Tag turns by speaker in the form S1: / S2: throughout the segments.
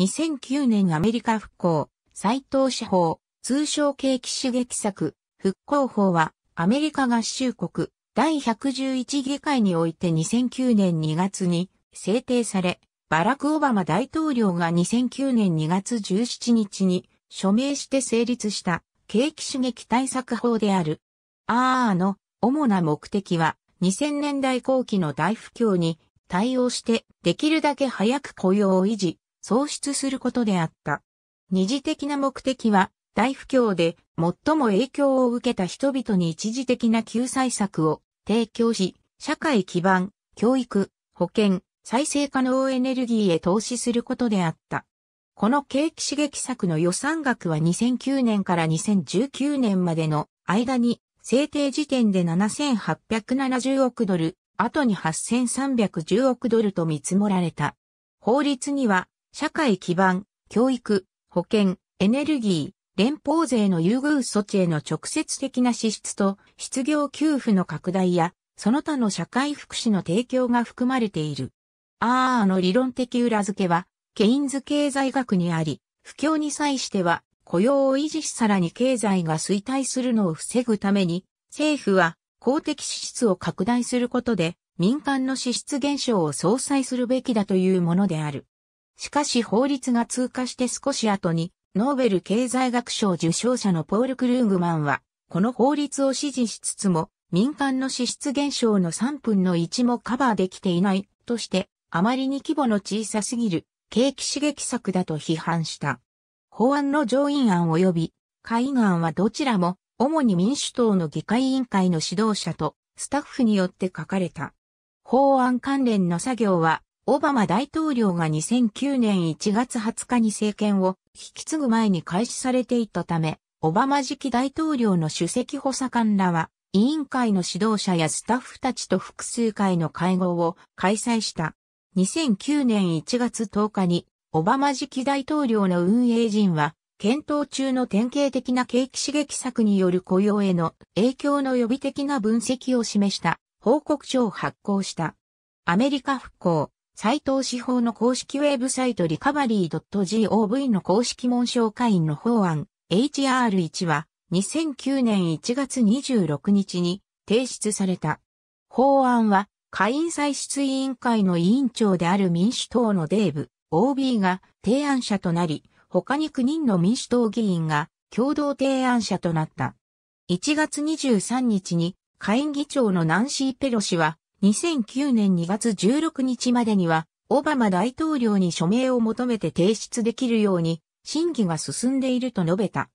S1: 2009年アメリカ復興、再投資法、通称景気刺激策、復興法は、アメリカ合衆国、第111議会において2009年2月に制定され、バラク・オバマ大統領が2009年2月17日に署名して成立した景気刺激対策法である。あーの主な目的は2000年代後期の大不況に対応してできるだけ早く雇用を維持、創出することであった。二次的な目的は、大不況で最も影響を受けた人々に一時的な救済策を提供し、社会基盤、教育、保険、再生可能エネルギーへ投資することであった。この景気刺激策の予算額は2009年から2019年までの間に制定時点で7870億ドル、後に8310億ドルと見積もられた。法律には社会基盤、教育、保険、エネルギー、連邦税の優遇措置への直接的な支出と失業給付の拡大やその他の社会福祉の提供が含まれている。あーの理論的裏付けは、ケインズ経済学にあり、不況に際しては雇用を維持しさらに経済が衰退するのを防ぐために、政府は公的支出を拡大することで民間の支出減少を相殺するべきだというものである。しかし法律が通過して少し後に、ノーベル経済学賞受賞者のポール・クルーグマンは、この法律を支持しつつも、民間の支出減少の3分の1もカバーできていないとして、あまりに規模の小さすぎる景気刺激策だと批判した。法案の上院案及び下院案はどちらも主に民主党の議会委員会の指導者とスタッフによって書かれた。法案関連の作業はオバマ大統領が2009年1月20日に政権を引き継ぐ前に開始されていたため、オバマ次期大統領の主席補佐官らは、委員会の指導者やスタッフたちと複数回の会合を開催した。2009年1月10日に、オバマ次期大統領の運営陣は、検討中の典型的な景気刺激策による雇用への影響の予備的な分析を示した報告書を発行した。アメリカ復興、斎藤司法の公式ウェブサイトリカバリー .gov の公式文章会員の法案 HR1 は2009年1月26日に提出された。法案は会員歳出委員会の委員長である民主党のデーブ、OB が提案者となり、他に9人の民主党議員が共同提案者となった。1月23日に会員議長のナンシー・ペロシは2009年2月16日までには、オバマ大統領に署名を求めて提出できるように、審議が進んでいると述べた。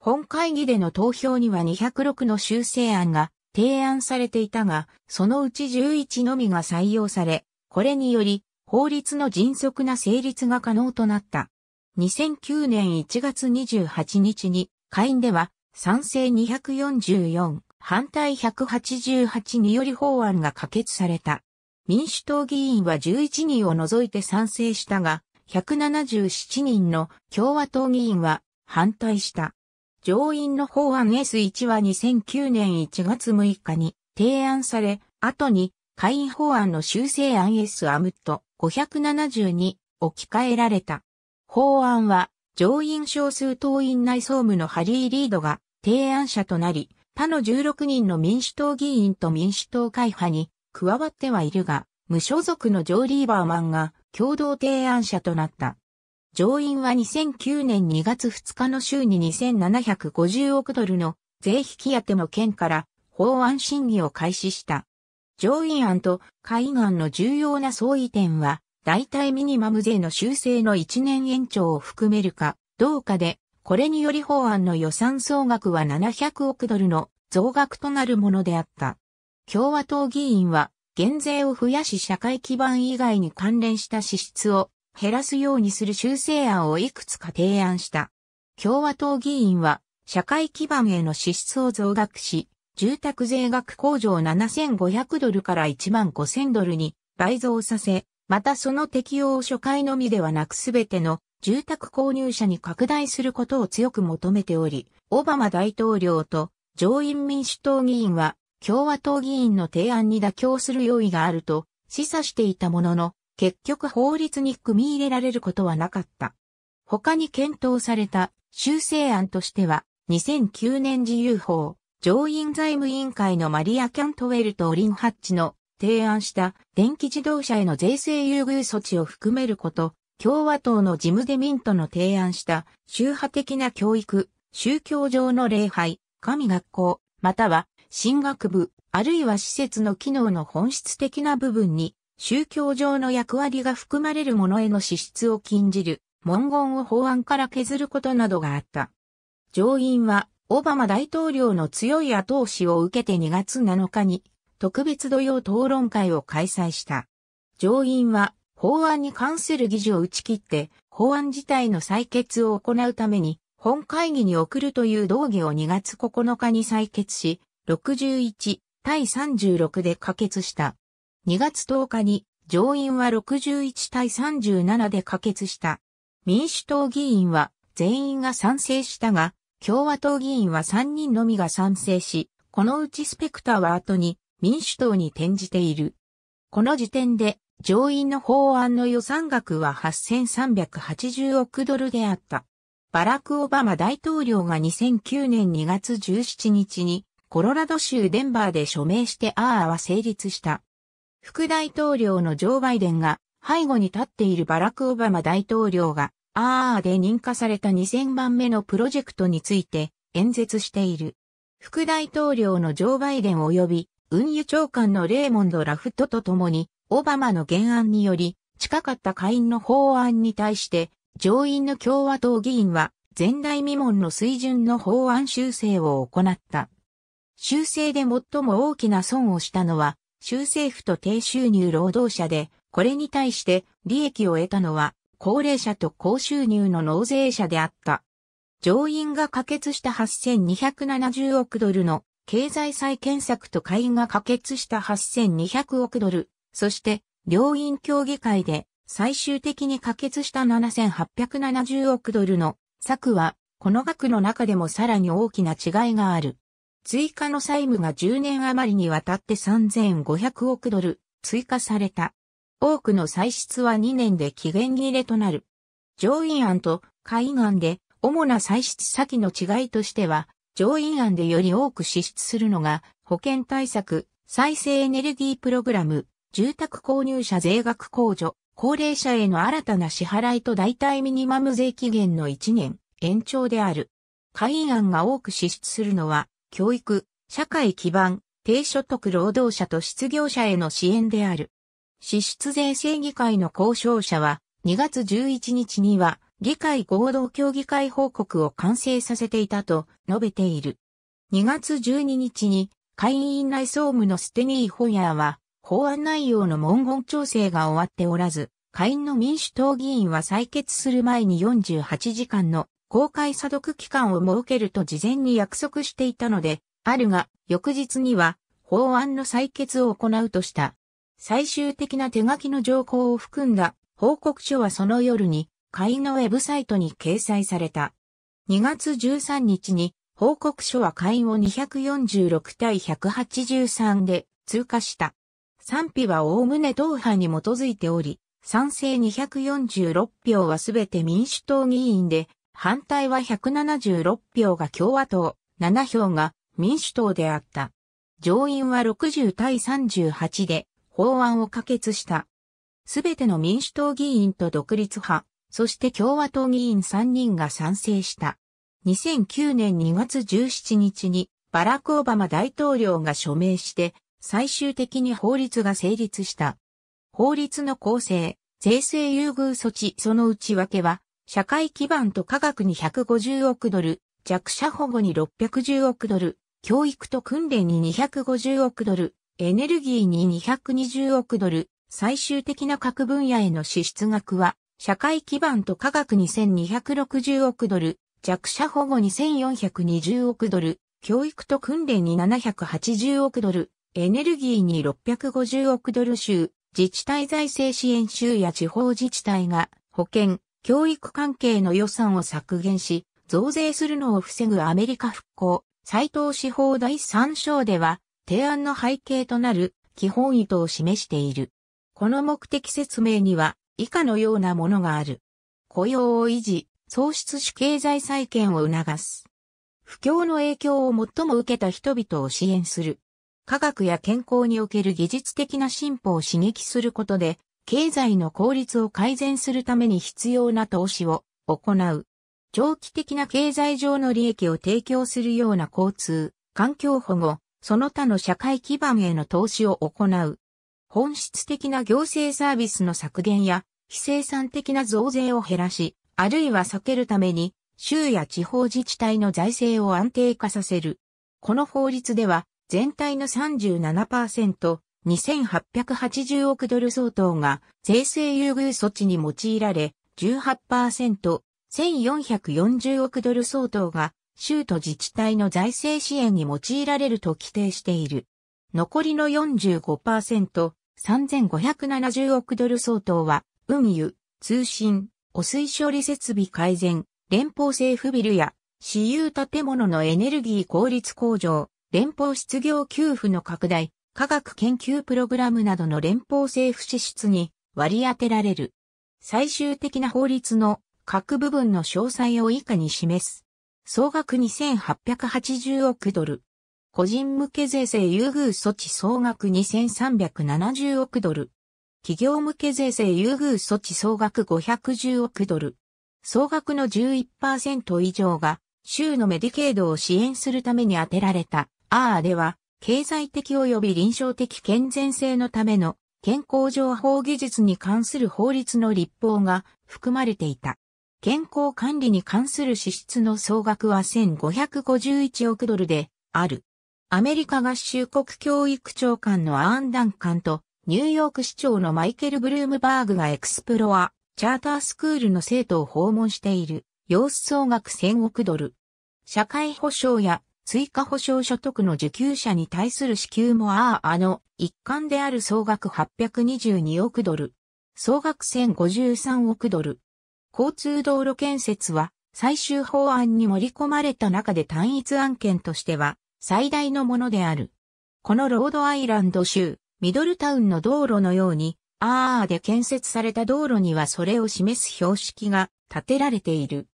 S1: 本会議での投票には206の修正案が提案されていたが、そのうち11のみが採用され、これにより、法律の迅速な成立が可能となった。2009年1月28日に、会員では賛成244、反対188により法案が可決された。民主党議員は11人を除いて賛成したが、177人の共和党議員は反対した。上院の法案 S1 は2009年1月6日に提案され、後に下院法案の修正案 S アムット570に置き換えられた。法案は上院少数党員内総務のハリー・リードが提案者となり、他の16人の民主党議員と民主党会派に加わってはいるが、無所属のジョー・リーバーマンが共同提案者となった。上院は2009年2月2日の週に2750億ドルの税引き当ての件から法案審議を開始した。上院案と下院案の重要な相違点は、代替ミニマム税の修正の1年延長を含めるかどうかでこれにより法案の予算総額は700億ドルの増額となるものであった。共和党議員は減税を増やし社会基盤以外に関連した支出を減らすようにする修正案をいくつか提案した。共和党議員は社会基盤への支出を増額し、住宅税額控除を7500ドルから1万5000ドルに倍増させ、またその適用を初回のみではなくすべての住宅購入者に拡大することを強く求めており、オバマ大統領と上院民主党議員は共和党議員の提案に妥協する用意があると示唆していたものの、結局法律に組み入れられることはなかった。他に検討された修正案としては、2009年自由法、上院財務委員会のマリア・キャントウェルとオリン・ハッチの提案した電気自動車への税制優遇措置を含めること、共和党のジム・デミントの提案した宗派的な教育、宗教上の礼拝、神学校、または神学部、あるいは施設の機能の本質的な部分に宗教上の役割が含まれるものへの支出を禁じる文言を法案から削ることなどがあった。上院はオバマ大統領の強い後押しを受けて2月7日に特別土曜討論会を開催した。上院は法案に関する議事を打ち切って法案自体の採決を行うために本会議に送るという動議を2月9日に採決し、61対36で可決した。2月10日に上院は61対37で可決した。民主党議員は全員が賛成したが、共和党議員は3人のみが賛成し、このうちスペクターは後に民主党に転じている。この時点で上院の法案の予算額は8380億ドルであった。バラク・オバマ大統領が2009年2月17日にコロラド州デンバーで署名してアーアは成立した。副大統領のジョー・バイデンが背後に立っているバラク・オバマ大統領がアーアで認可された2000番目のプロジェクトについて演説している。副大統領のジョー・バイデン及び運輸長官のレーモンド・ラフトと共に、オバマの原案により、近かった下院の法案に対して、上院の共和党議員は、前代未聞の水準の法案修正を行った。修正で最も大きな損をしたのは、州政府と低収入労働者で、これに対して利益を得たのは、高齢者と高収入の納税者であった。上院が可決した8270億ドルの経済再建策と会員が可決した8200億ドル、そして、両院協議会で最終的に可決した7870億ドルの策は、この額の中でもさらに大きな違いがある。追加の債務が10年余りにわたって3500億ドル追加された。多くの歳出は2年で期限切れとなる。上院案と下院案で主な歳出先の違いとしては、上院案でより多く支出するのが、保険対策、再生エネルギープログラム、住宅購入者税額控除、高齢者への新たな支払いと代替ミニマム税期限の1年延長である。会員案が多く支出するのは、教育、社会基盤、低所得労働者と失業者への支援である。支出税制議会の交渉者は、2月11日には、議会合同協議会報告を完成させていたと述べている。2月12日に会員内総務のステニー・ホヤーは法案内容の文言調整が終わっておらず、会員の民主党議員は採決する前に48時間の公開査読期間を設けると事前に約束していたので、あるが、翌日には法案の採決を行うとした。最終的な手書きの条項を含んだ報告書はその夜に会のウェブサイトに掲載された。2月13日に報告書は会を246対183で通過した。賛否はおおむね党派に基づいており、賛成246票はすべて民主党議員で、反対は176票が共和党、7票が民主党であった。上院は60対38で法案を可決した。すべての民主党議員と独立派、そして共和党議員3人が賛成した。2009年2月17日にバラク・オバマ大統領が署名して最終的に法律が成立した。法律の構成、税制優遇措置その内訳は社会基盤と科学に150億ドル、弱者保護に610億ドル、教育と訓練に250億ドル、エネルギーに220億ドル、最終的な各分野への支出額は社会基盤と科学2260億ドル、弱者保護2420億ドル、教育と訓練に780億ドル、エネルギーに650億ドル州、自治体財政支援州や地方自治体が保険、教育関係の予算を削減し、増税するのを防ぐアメリカ復興、斎藤司法第3章では、提案の背景となる基本意図を示している。この目的説明には、以下のようなものがある。雇用を維持、創出し経済再建を促す。不況の影響を最も受けた人々を支援する。科学や健康における技術的な進歩を刺激することで、経済の効率を改善するために必要な投資を行う。長期的な経済上の利益を提供するような交通、環境保護、その他の社会基盤への投資を行う。本質的な行政サービスの削減や、非生産的な増税を減らし、あるいは避けるために、州や地方自治体の財政を安定化させる。この法律では、全体の37%、2880億ドル相当が税制優遇措置に用いられ、18%、1440億ドル相当が州と自治体の財政支援に用いられると規定している。残りの45%、3570億ドル相当は、運輸、通信、汚水処理設備改善、連邦政府ビルや、私有建物のエネルギー効率向上、連邦失業給付の拡大、科学研究プログラムなどの連邦政府支出に割り当てられる。最終的な法律の各部分の詳細を以下に示す。総額2880億ドル。個人向け税制優遇措置総額2370億ドル。企業向け税制優遇措置総額510億ドル。総額の11%以上が州のメディケードを支援するために充てられた。R では、経済的及び臨床的健全性のための健康情報技術に関する法律の立法が含まれていた。健康管理に関する支出の総額は1551億ドルである。アメリカ合衆国教育長官のアーン・ダンカンと、ニューヨーク市長のマイケル・ブルームバーグがエクスプロア、チャータースクールの生徒を訪問している、様子総額1000億ドル。社会保障や追加保障所得の受給者に対する支給もあああの一環である総額822億ドル。総額1053億ドル。交通道路建設は最終法案に盛り込まれた中で単一案件としては最大のものである。このロードアイランド州、ミドルタウンの道路のように、あーで建設された道路にはそれを示す標識が建てられている。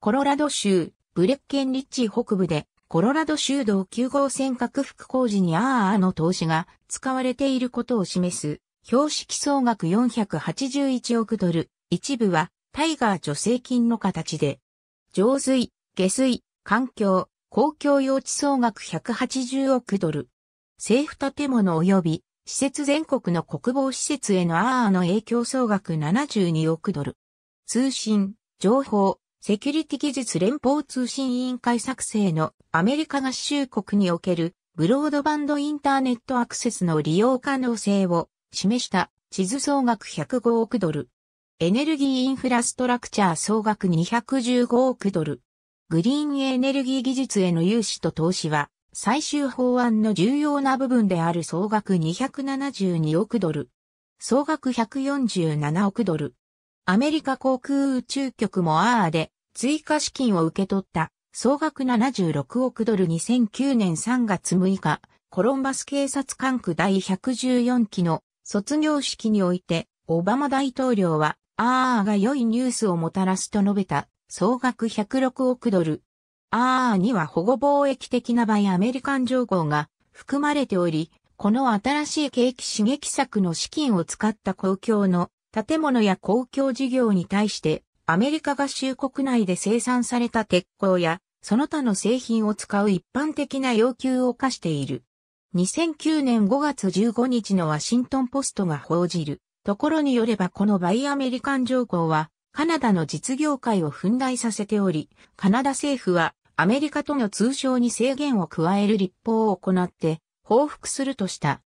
S1: コロラド州、ブレッケンリッチ北部で、コロラド州道9号線拡幅工事にあーの投資が使われていることを示す、標識総額481億ドル、一部はタイガー助成金の形で、上水、下水、環境、公共用地総額180億ドル。政府建物及び施設全国の国防施設へのアーの影響総額72億ドル。通信、情報、セキュリティ技術連邦通信委員会作成のアメリカ合衆国におけるブロードバンドインターネットアクセスの利用可能性を示した地図総額105億ドル。エネルギーインフラストラクチャー総額215億ドル。グリーンエネルギー技術への融資と投資は、最終法案の重要な部分である総額272億ドル。総額147億ドル。アメリカ航空宇宙局もアーで追加資金を受け取った総額76億ドル2009年3月6日、コロンバス警察管区第114期の卒業式において、オバマ大統領は、アーが良いニュースをもたらすと述べた総額106億ドル。ああには保護貿易的な場合アメリカン情報が含まれており、この新しい景気刺激策の資金を使った公共の建物や公共事業に対してアメリカ合衆国内で生産された鉄鋼やその他の製品を使う一般的な要求を課している。2009年5月15日のワシントンポストが報じるところによればこのバイアメリカン情報はカナダの実業界を憤慨させており、カナダ政府はアメリカとの通商に制限を加える立法を行って報復するとした。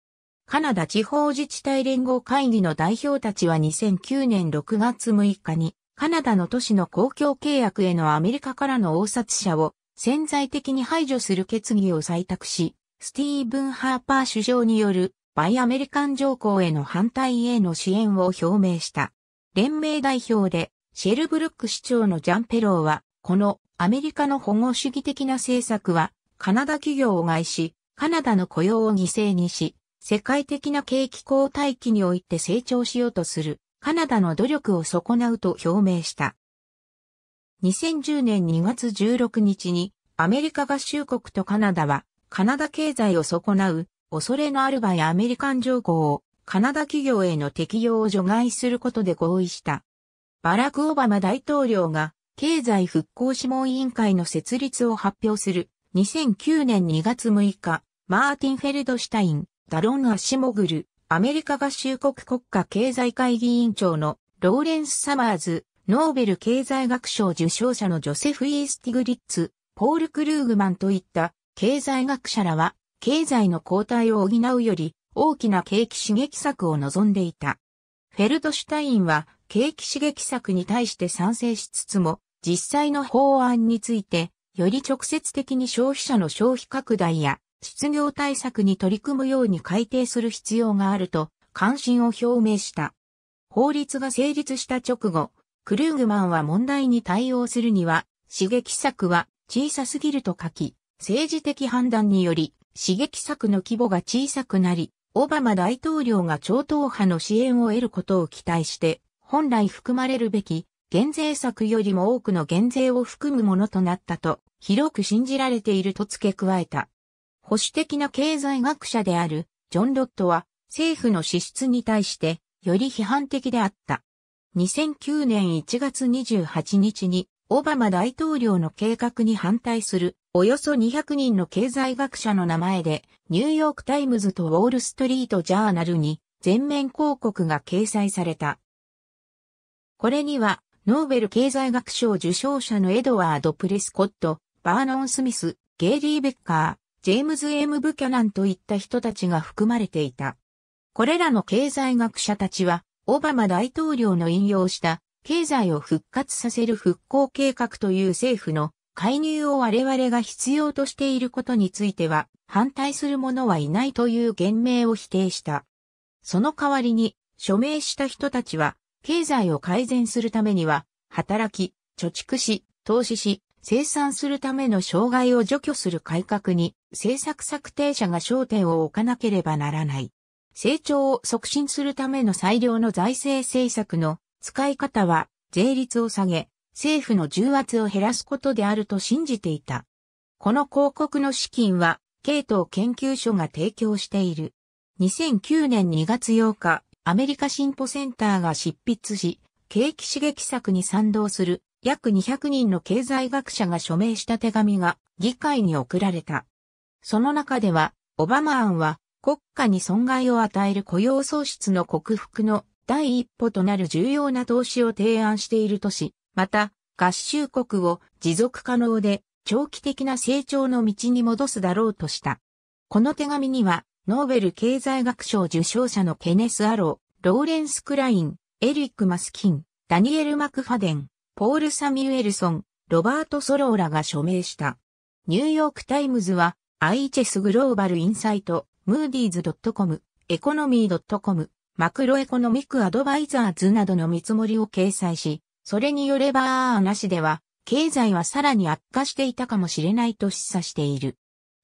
S1: カナダ地方自治体連合会議の代表たちは2009年6月6日にカナダの都市の公共契約へのアメリカからの応札者を潜在的に排除する決議を採択し、スティーブン・ハーパー首相によるバイアメリカン条項への反対への支援を表明した。連盟代表で、シェルブルック市長のジャンペローは、このアメリカの保護主義的な政策は、カナダ企業を害し、カナダの雇用を犠牲にし、世界的な景気後退期において成長しようとする、カナダの努力を損なうと表明した。2010年2月16日に、アメリカ合衆国とカナダは、カナダ経済を損なう、恐れのある場合アメリカン条項をカナダ企業への適用を除外することで合意した。バラク・オバマ大統領が経済復興諮問委員会の設立を発表する2009年2月6日、マーティン・フェルドシュタイン、ダロン・アシモグル、アメリカ合衆国国家経済会議委員長のローレンス・サマーズ、ノーベル経済学賞受賞者のジョセフ・イースティグリッツ、ポール・クルーグマンといった経済学者らは経済の交代を補うより大きな景気刺激策を望んでいた。フェルトシュタインは景気刺激策に対して賛成しつつも、実際の法案について、より直接的に消費者の消費拡大や失業対策に取り組むように改定する必要があると関心を表明した。法律が成立した直後、クルーグマンは問題に対応するには、刺激策は小さすぎると書き、政治的判断により刺激策の規模が小さくなり、オバマ大統領が超党派の支援を得ることを期待して、本来含まれるべき減税策よりも多くの減税を含むものとなったと、広く信じられていると付け加えた。保守的な経済学者であるジョン・ロットは政府の支出に対してより批判的であった。2009年1月28日にオバマ大統領の計画に反対するおよそ200人の経済学者の名前でニューヨークタイムズとウォールストリートジャーナルに全面広告が掲載された。これにはノーベル経済学賞受賞者のエドワード・プレスコット、バーノン・スミス、ゲイリー・ベッカー、ジェームズ・エム・ブキャナンといった人たちが含まれていた。これらの経済学者たちは、オバマ大統領の引用した経済を復活させる復興計画という政府の介入を我々が必要としていることについては反対する者はいないという言明を否定した。その代わりに署名した人たちは経済を改善するためには働き、貯蓄し、投資し、生産するための障害を除去する改革に政策策定者が焦点を置かなければならない。成長を促進するための最良の財政政策の使い方は税率を下げ、政府の重圧を減らすことであると信じていた。この広告の資金は、系統研究所が提供している。2009年2月8日、アメリカ進歩センターが執筆し、景気刺激策に賛同する約200人の経済学者が署名した手紙が議会に送られた。その中では、オバマ案は国家に損害を与える雇用創出の克服の第一歩となる重要な投資を提案しているとし、また、合衆国を持続可能で長期的な成長の道に戻すだろうとした。この手紙には、ノーベル経済学賞受賞者のケネス・アロー、ローレンス・クライン、エリック・マスキン、ダニエル・マクファデン、ポール・サミュエルソン、ロバート・ソローラが署名した。ニューヨーク・タイムズは、IHS グローバル・インサイト、ムーディーズ・ドットコム、エコノミー・ドットコム、マクロエコノミックアドバイザーズなどの見積もりを掲載し、それによれば、なしでは、経済はさらに悪化していたかもしれないと示唆している。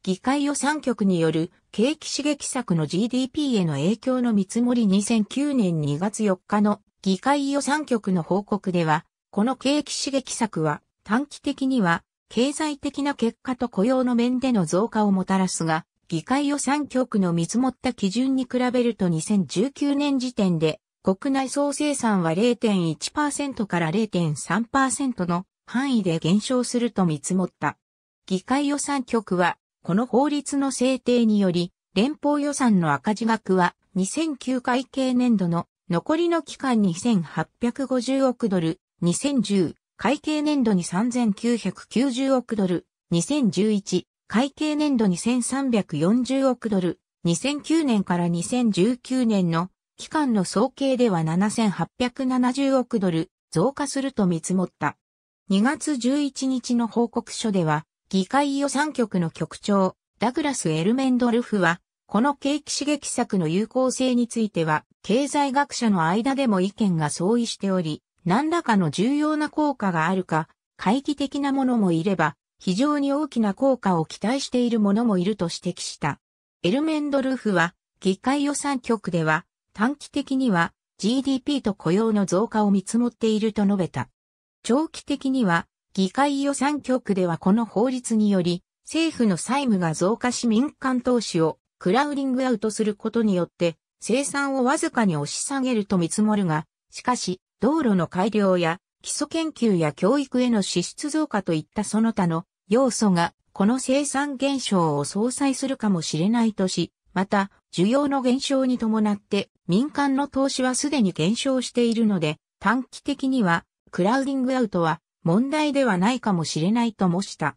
S1: 議会予算局による景気刺激策の GDP への影響の見積もり2009年2月4日の議会予算局の報告では、この景気刺激策は短期的には経済的な結果と雇用の面での増加をもたらすが、議会予算局の見積もった基準に比べると2019年時点で国内総生産は0.1%から0.3%の範囲で減少すると見積もった。議会予算局は、この法律の制定により、連邦予算の赤字額は2009会計年度の残りの期間2850億ドル、2010会計年度に3990億ドル、2011会計年度2340億ドル、2009年から2019年の期間の総計では7870億ドル増加すると見積もった。2月11日の報告書では、議会予算局の局長、ダグラス・エルメンドルフは、この景気刺激策の有効性については、経済学者の間でも意見が相違しており、何らかの重要な効果があるか、会議的なものもいれば、非常に大きな効果を期待している者もいると指摘した。エルメンドルフは、議会予算局では、短期的には GDP と雇用の増加を見積もっていると述べた。長期的には、議会予算局ではこの法律により、政府の債務が増加し民間投資をクラウディングアウトすることによって、生産をわずかに押し下げると見積もるが、しかし、道路の改良や基礎研究や教育への支出増加といったその他の要素がこの生産減少を相殺するかもしれないとし、また需要の減少に伴って民間の投資はすでに減少しているので短期的にはクラウディングアウトは問題ではないかもしれないともした。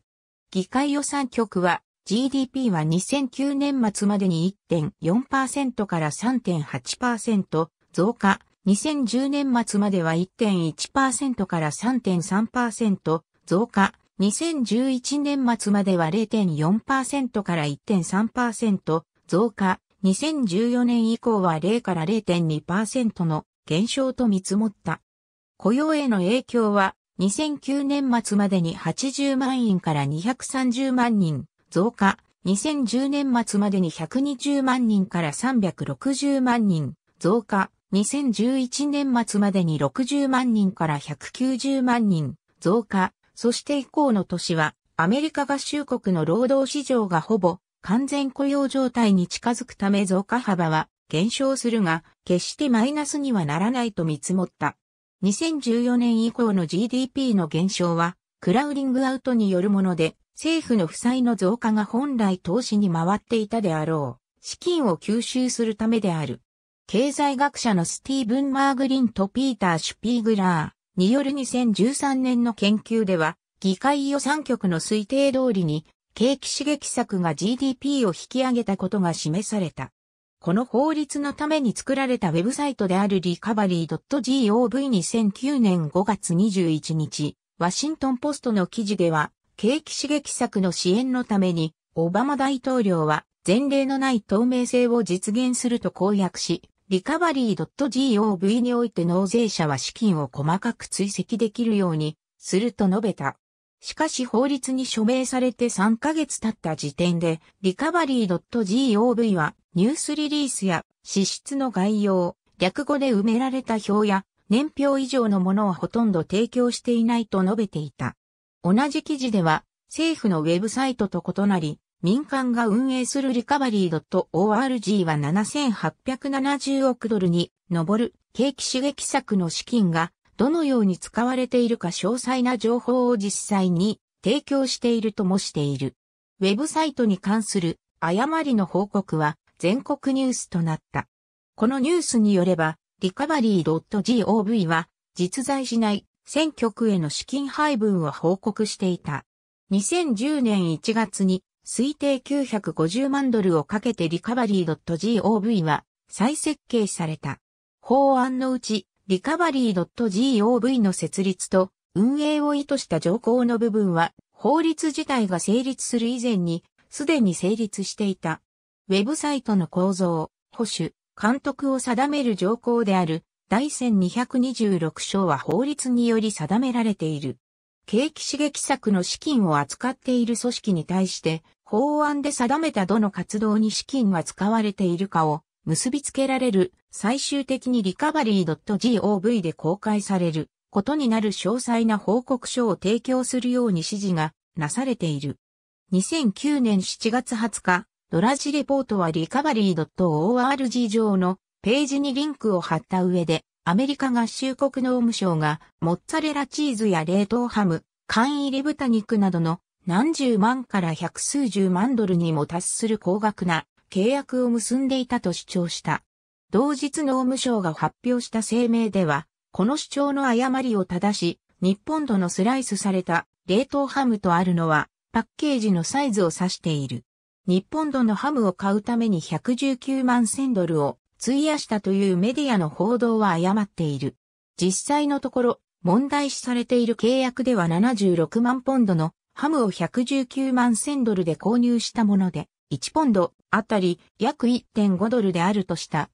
S1: 議会予算局は GDP は2009年末までに1.4%から3.8%増加、2010年末までは1.1%から3.3%増加、2011年末までは0.4%から1.3%増加、2014年以降は0から0.2%の減少と見積もった。雇用への影響は2009年末までに80万人から230万人増加、2010年末までに120万人から360万人増加、2011年末までに60万人から190万人増加、そして以降の年はアメリカ合衆国の労働市場がほぼ完全雇用状態に近づくため増加幅は減少するが、決してマイナスにはならないと見積もった。2014年以降の GDP の減少は、クラウリングアウトによるもので、政府の負債の増加が本来投資に回っていたであろう、資金を吸収するためである。経済学者のスティーブン・マーグリンとピーター・シュピーグラーによる2013年の研究では、議会予算局の推定通りに、景気刺激策が GDP を引き上げたことが示された。この法律のために作られたウェブサイトであるリカバリー .gov2009 年5月21日、ワシントンポストの記事では、景気刺激策の支援のために、オバマ大統領は前例のない透明性を実現すると公約し、リカバリー .gov において納税者は資金を細かく追跡できるようにすると述べた。しかし法律に署名されて3ヶ月経った時点で、リカバリー .gov はニュースリリースや支出の概要、略語で埋められた表や年表以上のものをほとんど提供していないと述べていた。同じ記事では政府のウェブサイトと異なり、民間が運営するリカバリー .org は7870億ドルに上る景気刺激策の資金がどのように使われているか詳細な情報を実際に提供しているともしている。ウェブサイトに関する誤りの報告は全国ニュースとなった。このニュースによれば、リカバリー .gov は実在しない選挙区への資金配分を報告していた。2010年1月に推定950万ドルをかけてリカバリー .gov は再設計された。法案のうち、リカバリー .gov の設立と運営を意図した条項の部分は、法律自体が成立する以前に、すでに成立していた。ウェブサイトの構造、保守、監督を定める条項である第1226章は法律により定められている。景気刺激策の資金を扱っている組織に対して法案で定めたどの活動に資金は使われているかを結びつけられる最終的にリカバリー .gov で公開されることになる詳細な報告書を提供するように指示がなされている。2009年7月20日、ドラジレポートはリカバリー .org 上のページにリンクを貼った上で、アメリカ合衆国農務省がモッツァレラチーズや冷凍ハム、缶入り豚肉などの何十万から百数十万ドルにも達する高額な契約を結んでいたと主張した。同日農務省が発表した声明では、この主張の誤りを正し、日本とのスライスされた冷凍ハムとあるのは、パッケージのサイズを指している。日本土のハムを買うために119万千ドルを費やしたというメディアの報道は誤っている。実際のところ、問題視されている契約では76万ポンドのハムを119万1000ドルで購入したもので、1ポンドあたり約1.5ドルであるとした。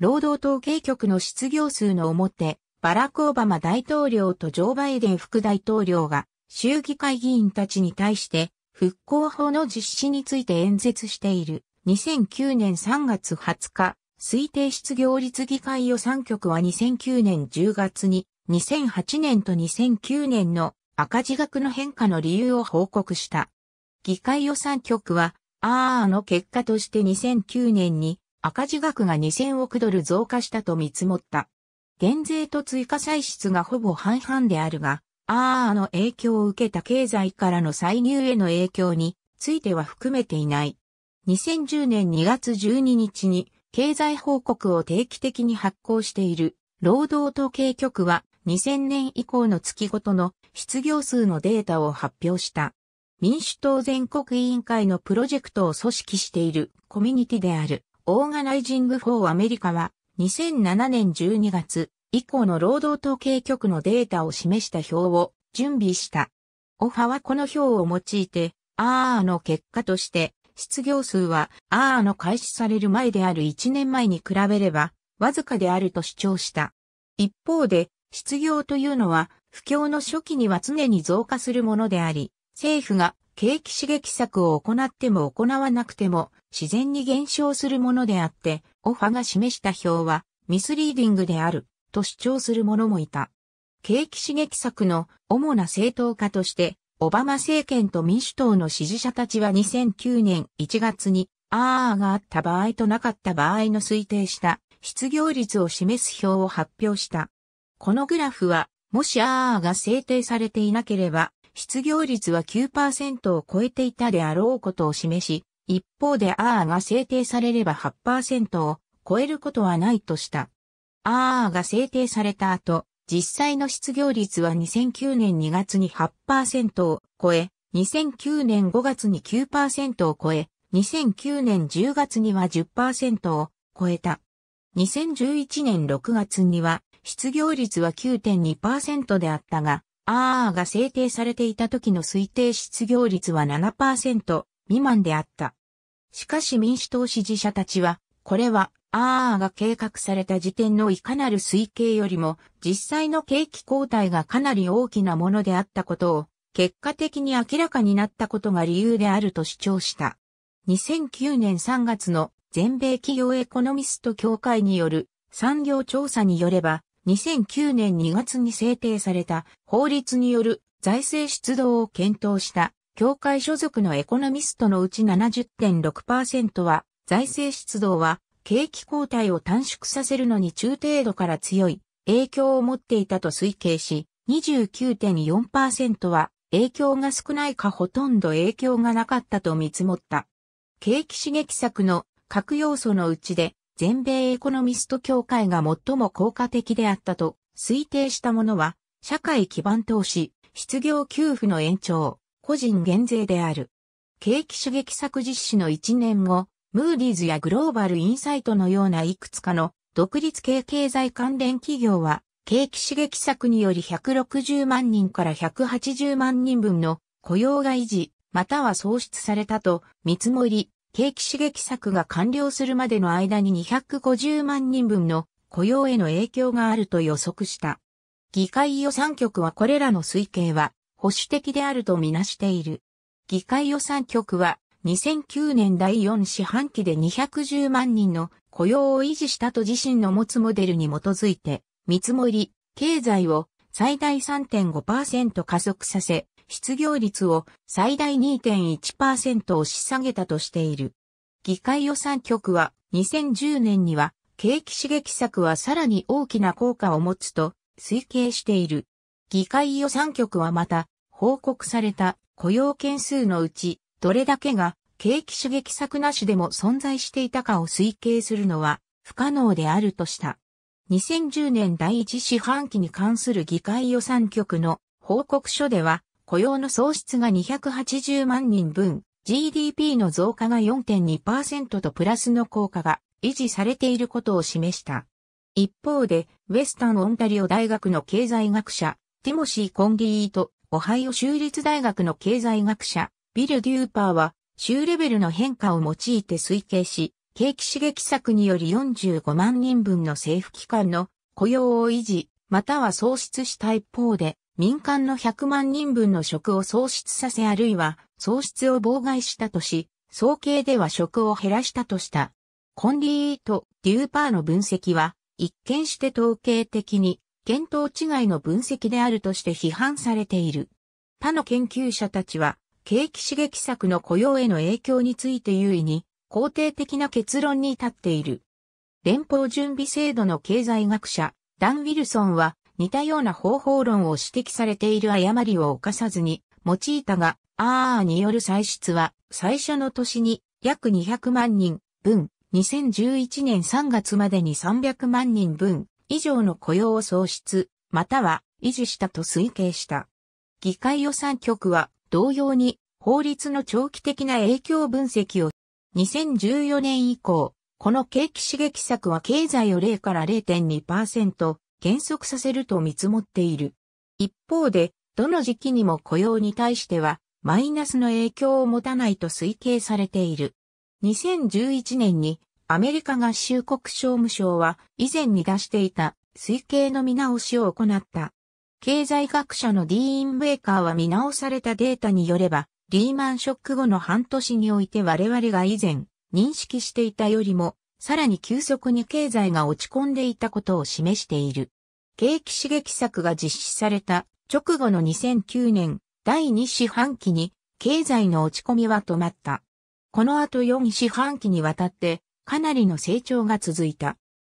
S1: 労働統計局の失業数の表、バラク・オバマ大統領とジョー・バイデン副大統領が衆議会議員たちに対して復興法の実施について演説している2009年3月20日、推定失業率議会予算局は2009年10月に2008年と2009年の赤字額の変化の理由を報告した。議会予算局は、あーの結果として2009年に赤字額が2000億ドル増加したと見積もった。減税と追加歳出がほぼ半々であるが、あーの影響を受けた経済からの歳入への影響については含めていない。2010年2月12日に経済報告を定期的に発行している労働統計局は2000年以降の月ごとの失業数のデータを発表した。民主党全国委員会のプロジェクトを組織しているコミュニティであるオーガナイジング・フォー・アメリカは2007年12月以降の労働統計局のデータを示した表を準備した。オファはこの表を用いて、アーの結果として、失業数はアーの開始される前である1年前に比べれば、わずかであると主張した。一方で、失業というのは、不況の初期には常に増加するものであり、政府が景気刺激策を行っても行わなくても自然に減少するものであって、オファが示した表はミスリーディングであると主張する者もいた。景気刺激策の主な正当化として、オバマ政権と民主党の支持者たちは2009年1月に、あーがあった場合となかった場合の推定した失業率を示す表を発表した。このグラフはもしーが制定されていなければ、失業率は9%を超えていたであろうことを示し、一方でーが制定されれば8%を超えることはないとした。ーが制定された後、実際の失業率は2009年2月に8%を超え、2009年5月に9%を超え、2009年10月には10%を超えた。2011年6月には失業率は9.2%であったが、アーが制定されていた時の推定失業率は7%未満であった。しかし民主党支持者たちは、これは、アーが計画された時点のいかなる推計よりも、実際の景気後退がかなり大きなものであったことを、結果的に明らかになったことが理由であると主張した。2009年3月の全米企業エコノミスト協会による産業調査によれば、2009年2月に制定された法律による財政出動を検討した協会所属のエコノミストのうち70.6%は財政出動は景気後退を短縮させるのに中程度から強い影響を持っていたと推計し、29.4%は影響が少ないかほとんど影響がなかったと見積もった。景気刺激策の各要素のうちで全米エコノミスト協会が最も効果的であったと推定したものは、社会基盤投資、失業給付の延長、個人減税である。景気刺激策実施の1年後、ムーディーズやグローバルインサイトのようないくつかの独立系経済関連企業は、景気刺激策により160万人から180万人分の雇用が維持、または創出されたと見積もり、景気刺激策が完了するまでの間に250万人分の雇用への影響があると予測した。議会予算局はこれらの推計は保守的であるとみなしている。議会予算局は2009年第4四半期で210万人の雇用を維持したと自身の持つモデルに基づいて、見積もり、経済を最大3.5%加速させ、失業率を最大2.1%押し下げたとしている。議会予算局は2010年には景気刺激策はさらに大きな効果を持つと推計している。議会予算局はまた報告された雇用件数のうちどれだけが景気刺激策なしでも存在していたかを推計するのは不可能であるとした。2010年第一四半期に関する議会予算局の報告書では雇用の創出が280万人分、GDP の増加が4.2%とプラスの効果が維持されていることを示した。一方で、ウェスタン・オンタリオ大学の経済学者、ティモシー・コンギーと、オハイオ州立大学の経済学者、ビル・デューパーは、州レベルの変化を用いて推計し、景気刺激策により45万人分の政府機関の雇用を維持、または創出した一方で、民間の100万人分の職を喪失させあるいは喪失を妨害したとし、総計では職を減らしたとした。コンリーとデューパーの分析は、一見して統計的に、検討違いの分析であるとして批判されている。他の研究者たちは、景気刺激策の雇用への影響について優位に、肯定的な結論に立っている。連邦準備制度の経済学者、ダン・ウィルソンは、似たような方法論を指摘されている誤りを犯さずに用いたが、アーによる歳出は最初の年に約200万人分、2011年3月までに300万人分以上の雇用を創出、または維持したと推計した。議会予算局は同様に法律の長期的な影響分析を2014年以降、この景気刺激策は経済を0から0.2%、減速させると見積もっている。一方で、どの時期にも雇用に対しては、マイナスの影響を持たないと推計されている。2011年にアメリカ合衆国商務省は以前に出していた推計の見直しを行った。経済学者のディーン・ベーカーは見直されたデータによれば、リーマンショック後の半年において我々が以前認識していたよりも、さらに急速に経済が落ち込んでいたことを示している。景気刺激策が実施された直後の2009年第2四半期に経済の落ち込みは止まった。この後4四半期にわたってかなりの成長が続いた。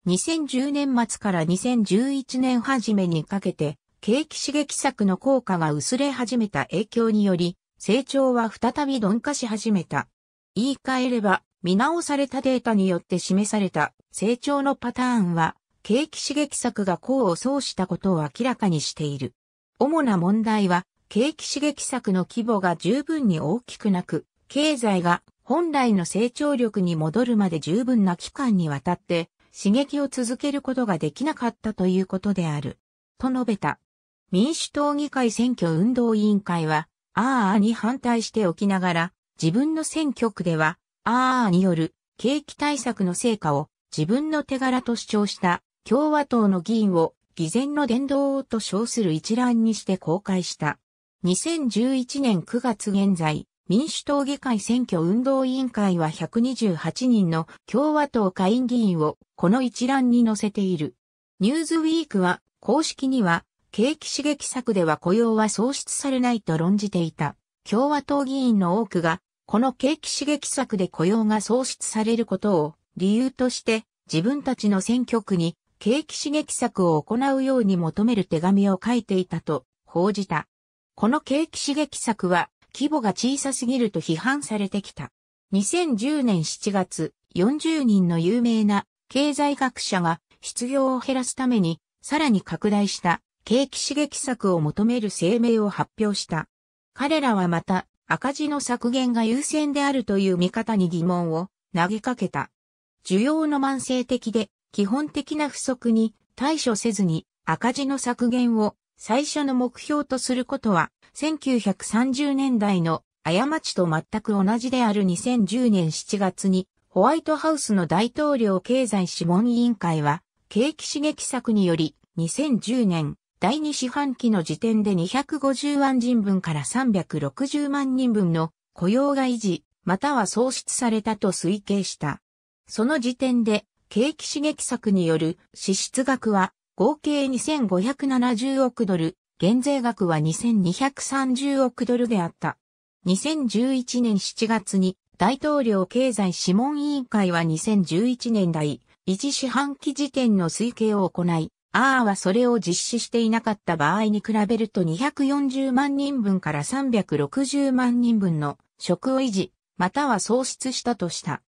S1: 2010年末から2011年初めにかけて景気刺激策の効果が薄れ始めた影響により成長は再び鈍化し始めた。言い換えれば見直されたデータによって示された成長のパターンは景気刺激策が功を奏したことを明らかにしている。主な問題は、景気刺激策の規模が十分に大きくなく、経済が本来の成長力に戻るまで十分な期間にわたって刺激を続けることができなかったということである。と述べた。民主党議会選挙運動委員会は、ああに反対しておきながら、自分の選挙区では、ああによる景気対策の成果を自分の手柄と主張した共和党の議員を偽善の伝道と称する一覧にして公開した。2011年9月現在、民主党議会選挙運動委員会は128人の共和党下院議員をこの一覧に載せている。ニューズウィークは公式には景気刺激策では雇用は創出されないと論じていた共和党議員の多くがこの景気刺激策で雇用が創出されることを理由として自分たちの選挙区に景気刺激策を行うように求める手紙を書いていたと報じた。この景気刺激策は規模が小さすぎると批判されてきた。2010年7月、40人の有名な経済学者が失業を減らすためにさらに拡大した景気刺激策を求める声明を発表した。彼らはまた赤字の削減が優先であるという見方に疑問を投げかけた。需要の慢性的で基本的な不足に対処せずに赤字の削減を最初の目標とすることは1930年代の過ちと全く同じである2010年7月にホワイトハウスの大統領経済諮問委員会は景気刺激策により2010年第2四半期の時点で250万人分から360万人分の雇用が維持または創出されたと推計した。その時点で景気刺激策による支出額は合計2570億ドル、減税額は2230億ドルであった。2011年7月に大統領経済諮問委員会は2011年代、持四半期時点の推計を行い、あーはそれを実施していなかった場合に比べると240万人分から360万人分の職を維持、または喪失したとした。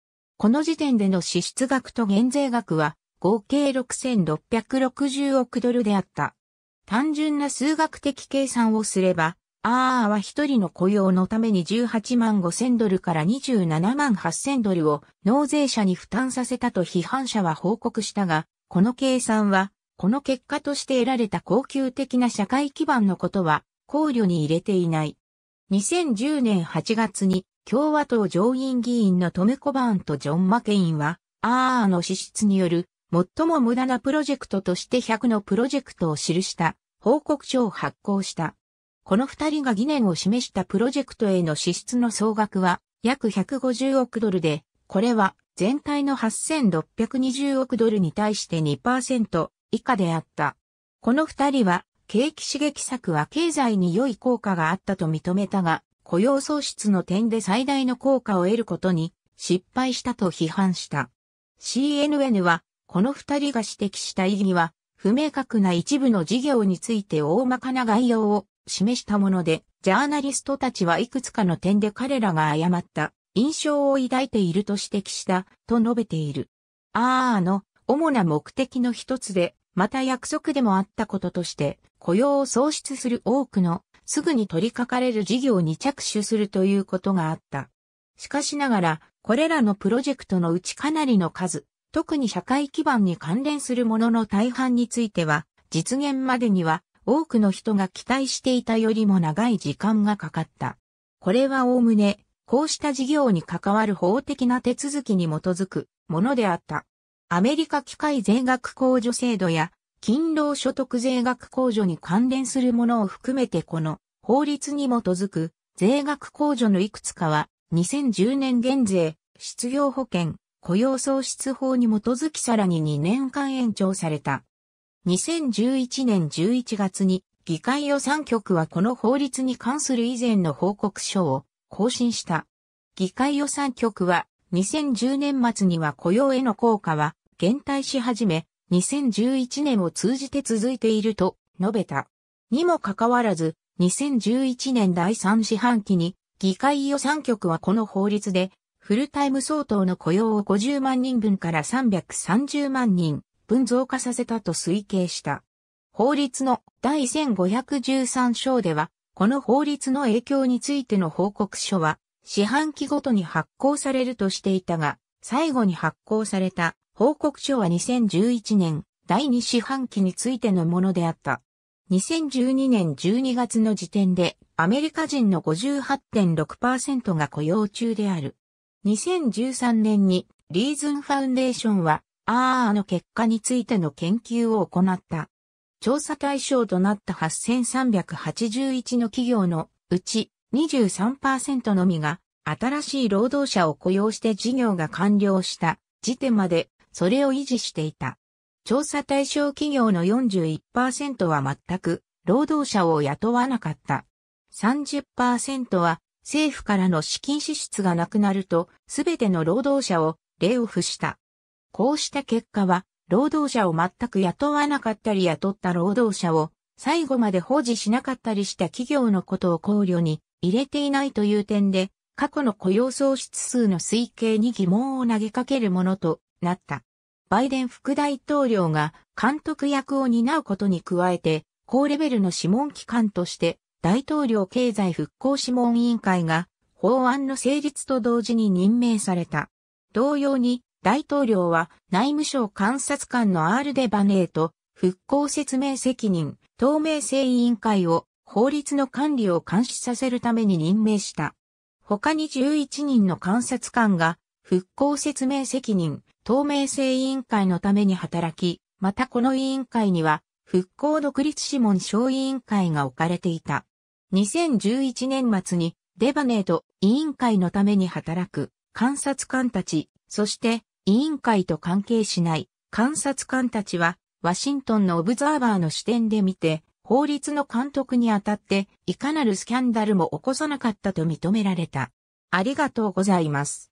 S1: この時点での支出額と減税額は合計6660億ドルであった。単純な数学的計算をすれば、アーは一人の雇用のために18万5千ドルから27万8千ドルを納税者に負担させたと批判者は報告したが、この計算は、この結果として得られた恒久的な社会基盤のことは考慮に入れていない。2010年8月に共和党上院議員のトム・コバーンとジョン・マケインは、アーの資質による最も無駄なプロジェクトとして100のプロジェクトを記した報告書を発行した。この二人が疑念を示したプロジェクトへの支出の総額は約150億ドルで、これは全体の8620億ドルに対して2%以下であった。この二人は景気刺激策は経済に良い効果があったと認めたが、雇用創出の点で最大の効果を得ることに失敗したと批判した。CNN は、この二人が指摘した意義は、不明確な一部の事業について大まかな概要を示したもので、ジャーナリストたちはいくつかの点で彼らが誤った印象を抱いていると指摘した、と述べている。あーの、主な目的の一つで、また約束でもあったこととして、雇用を創出する多くのすぐに取り掛かれる事業に着手するということがあった。しかしながら、これらのプロジェクトのうちかなりの数、特に社会基盤に関連するものの大半については、実現までには多くの人が期待していたよりも長い時間がかかった。これはおおむね、こうした事業に関わる法的な手続きに基づくものであった。アメリカ機械全額控除制度や勤労所得税額控除に関連するものを含めてこの法律に基づく税額控除のいくつかは2010年減税、失業保険、雇用創出法に基づきさらに2年間延長された。2011年11月に議会予算局はこの法律に関する以前の報告書を更新した。議会予算局は2010年末には雇用への効果は減退し始め、2011年を通じて続いていると述べた。にもかかわらず、2011年第3四半期に、議会予算局はこの法律で、フルタイム相当の雇用を50万人分から330万人分増加させたと推計した。法律の第1513章では、この法律の影響についての報告書は、四半期ごとに発行されるとしていたが、最後に発行された報告書は2011年第2四半期についてのものであった。2012年12月の時点でアメリカ人の58.6%が雇用中である。2013年にリーズンファウンデーションはーあの結果についての研究を行った。調査対象となった8381の企業のうち23%のみが新しい労働者を雇用して事業が完了した時点までそれを維持していた。調査対象企業の41%は全く労働者を雇わなかった。30%は政府からの資金支出がなくなると、すべての労働者をレイオフした。こうした結果は、労働者を全く雇わなかったり雇った労働者を最後まで保持しなかったりした企業のことを考慮に入れていないという点で、過去の雇用創出数の推計に疑問を投げかけるものとなった。バイデン副大統領が監督役を担うことに加えて、高レベルの諮問機関として、大統領経済復興諮問委員会が法案の成立と同時に任命された。同様に、大統領は内務省監察官のアールデバネーと復興説明責任、透明性委員会を法律の管理を監視させるために任命した。他に11人の監察官が復興説明責任、透明性委員会のために働き、またこの委員会には、復興独立諮問小委員会が置かれていた。2011年末に、デバネード委員会のために働く観察官たち、そして委員会と関係しない観察官たちは、ワシントンのオブザーバーの視点で見て、法律の監督にあたって、いかなるスキャンダルも起こさなかったと認められた。ありがとうございます。